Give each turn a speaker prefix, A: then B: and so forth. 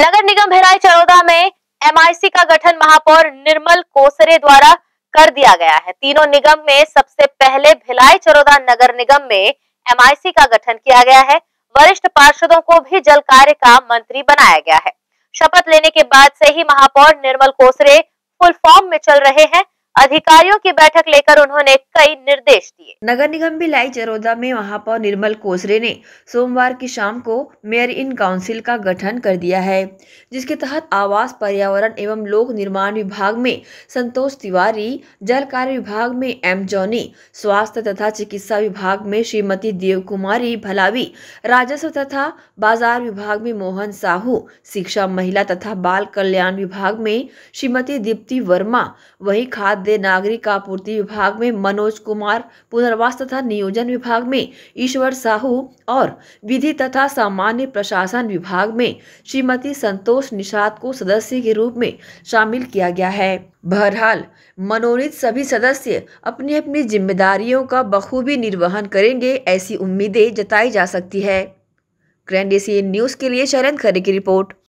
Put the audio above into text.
A: नगर निगम भिलाई चरोदा में एमआईसी का गठन महापौर निर्मल कोसरे द्वारा कर दिया गया है तीनों निगम में सबसे पहले भिलाई चरोदा नगर निगम में एमआईसी का गठन किया गया है वरिष्ठ पार्षदों को भी जल कार्य का मंत्री बनाया गया है शपथ लेने के बाद से ही महापौर निर्मल कोसरे फुल फॉर्म में चल रहे हैं
B: अधिकारियों की बैठक लेकर उन्होंने कई निर्देश दिए नगर निगम भिलाई चरोदा में महापौर निर्मल कोसरे ने सोमवार की शाम को मेयर इन काउंसिल का गठन कर दिया है जिसके तहत आवास पर्यावरण एवं लोक निर्माण विभाग में संतोष तिवारी जल कार्य विभाग में एम जॉनी स्वास्थ्य तथा चिकित्सा विभाग में श्रीमती देव कुमारी भलावी राजस्व तथा बाजार विभाग में मोहन साहू शिक्षा महिला तथा बाल कल्याण विभाग में श्रीमती दीप्ति वर्मा वही खाद्य खाद्य नागरिक आपूर्ति विभाग में मनोज कुमार पुनर्वास तथा नियोजन विभाग में ईश्वर साहू और विधि तथा सामान्य प्रशासन विभाग में श्रीमती संतोष निषाद को सदस्य के रूप में शामिल किया गया है बहरहाल मनोनीत सभी सदस्य अपनी अपनी जिम्मेदारियों का बखूबी निर्वहन करेंगे ऐसी उम्मीदें जताई जा सकती है ग्रैंड एशियन न्यूज़ के लिए शरण खरे की रिपोर्ट